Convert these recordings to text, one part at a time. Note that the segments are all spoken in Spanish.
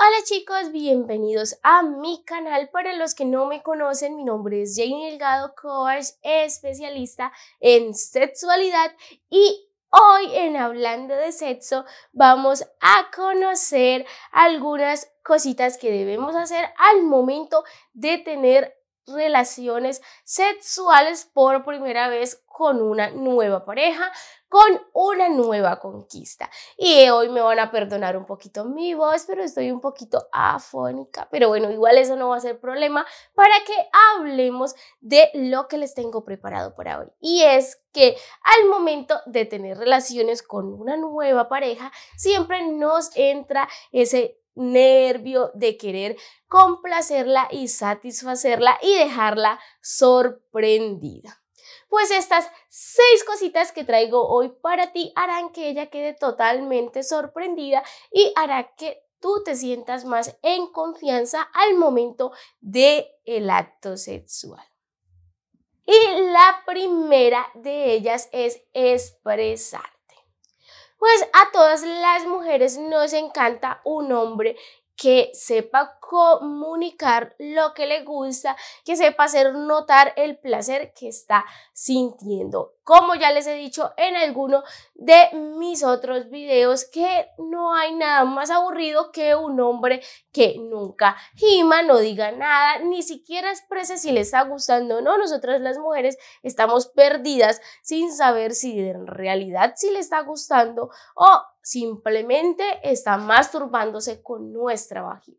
Hola chicos, bienvenidos a mi canal. Para los que no me conocen, mi nombre es Jane Elgado Coach, especialista en sexualidad y hoy en Hablando de Sexo vamos a conocer algunas cositas que debemos hacer al momento de tener relaciones sexuales por primera vez con una nueva pareja, con una nueva conquista. Y hoy me van a perdonar un poquito mi voz, pero estoy un poquito afónica. Pero bueno, igual eso no va a ser problema para que hablemos de lo que les tengo preparado para hoy. Y es que al momento de tener relaciones con una nueva pareja, siempre nos entra ese nervio de querer complacerla y satisfacerla y dejarla sorprendida. Pues estas seis cositas que traigo hoy para ti harán que ella quede totalmente sorprendida y hará que tú te sientas más en confianza al momento del acto sexual. Y la primera de ellas es expresar pues a todas las mujeres nos encanta un hombre que sepa comunicar lo que le gusta, que sepa hacer notar el placer que está sintiendo. Como ya les he dicho en alguno de mis otros videos, que no hay nada más aburrido que un hombre que nunca gima, no diga nada, ni siquiera exprese si le está gustando o no. Nosotras las mujeres estamos perdidas sin saber si en realidad si le está gustando o Simplemente está masturbándose con nuestra vagina.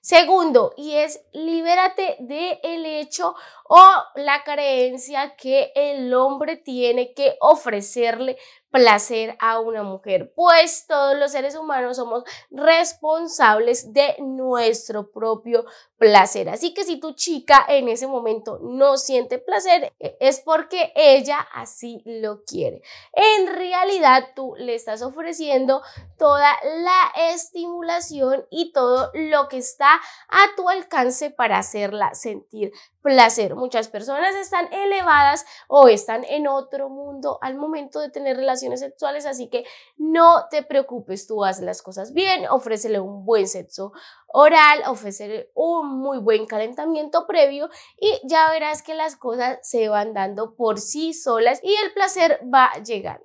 Segundo, y es libérate del hecho o la creencia que el hombre tiene que ofrecerle placer a una mujer, pues todos los seres humanos somos responsables de nuestro propio placer. Así que si tu chica en ese momento no siente placer, e, es porque ella así lo quiere. En realidad tú le estás ofreciendo toda la estimulación y todo lo que está a tu alcance para hacerla sentir placer. Muchas personas están elevadas o están en otro mundo al momento de tener relaciones sexuales, así que no te preocupes, tú haces las cosas bien, ofrécele un buen sexo oral, ofrecer un muy buen calentamiento previo y ya verás que las cosas se van dando por sí solas y el placer va llegando.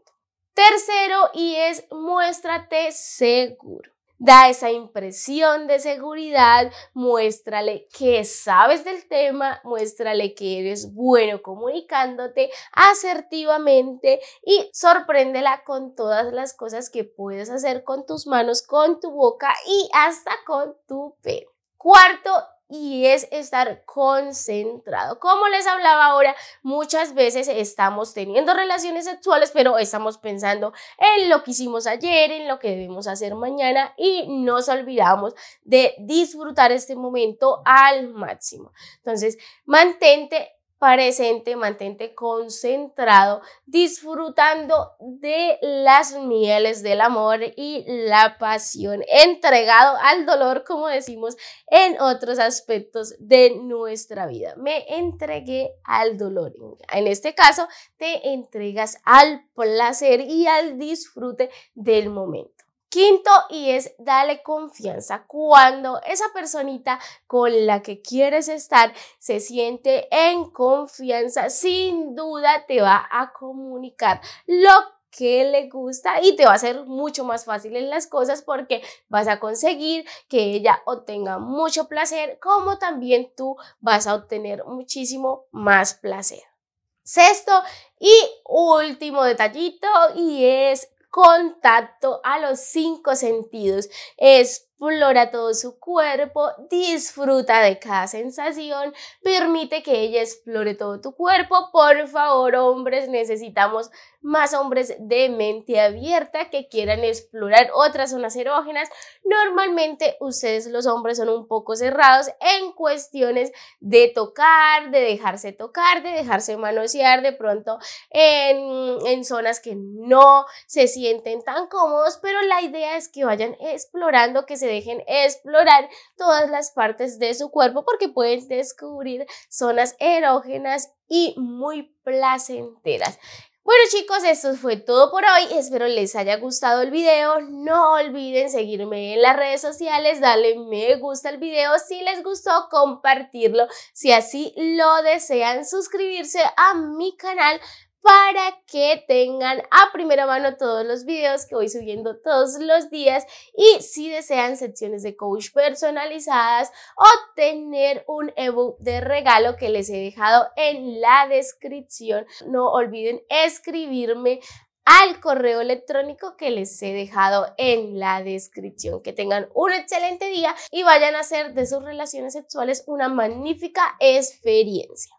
Tercero y es muéstrate seguro da esa impresión de seguridad, muéstrale que sabes del tema, muéstrale que eres bueno comunicándote asertivamente y sorpréndela con todas las cosas que puedes hacer con tus manos, con tu boca y hasta con tu pelo. Cuarto y es estar concentrado. Como les hablaba ahora, muchas veces estamos teniendo relaciones sexuales, pero estamos pensando en lo que hicimos ayer, en lo que debemos hacer mañana y nos olvidamos de disfrutar este momento al máximo. Entonces, mantente presente, mantente concentrado, disfrutando de las mieles del amor y la pasión, entregado al dolor, como decimos en otros aspectos de nuestra vida. Me entregué al dolor. En este caso, te entregas al placer y al disfrute del momento. Quinto, y es dale confianza. Cuando esa personita con la que quieres estar se siente en confianza, sin duda te va a comunicar lo que le gusta y te va a hacer mucho más fácil en las cosas porque vas a conseguir que ella obtenga mucho placer como también tú vas a obtener muchísimo más placer. Sexto y último detallito y es contacto a los cinco sentidos. Es explora todo su cuerpo, disfruta de cada sensación, permite que ella explore todo tu cuerpo. Por favor, hombres, necesitamos más hombres de mente abierta que quieran explorar otras zonas erógenas. Normalmente ustedes los hombres son un poco cerrados en cuestiones de tocar, de dejarse tocar, de dejarse manosear de pronto en, en zonas que no se sienten tan cómodos, pero la idea es que vayan explorando, que se dejen explorar todas las partes de su cuerpo porque pueden descubrir zonas erógenas y muy placenteras. Bueno chicos, esto fue todo por hoy. Espero les haya gustado el video. No olviden seguirme en las redes sociales, darle me gusta al video si les gustó, compartirlo. Si así lo desean, suscribirse a mi canal para que tengan a primera mano todos los videos que voy subiendo todos los días y si desean secciones de coach personalizadas o tener un ebook de regalo que les he dejado en la descripción, no olviden escribirme al correo electrónico que les he dejado en la descripción. Que tengan un excelente día y vayan a hacer de sus relaciones sexuales una magnífica experiencia.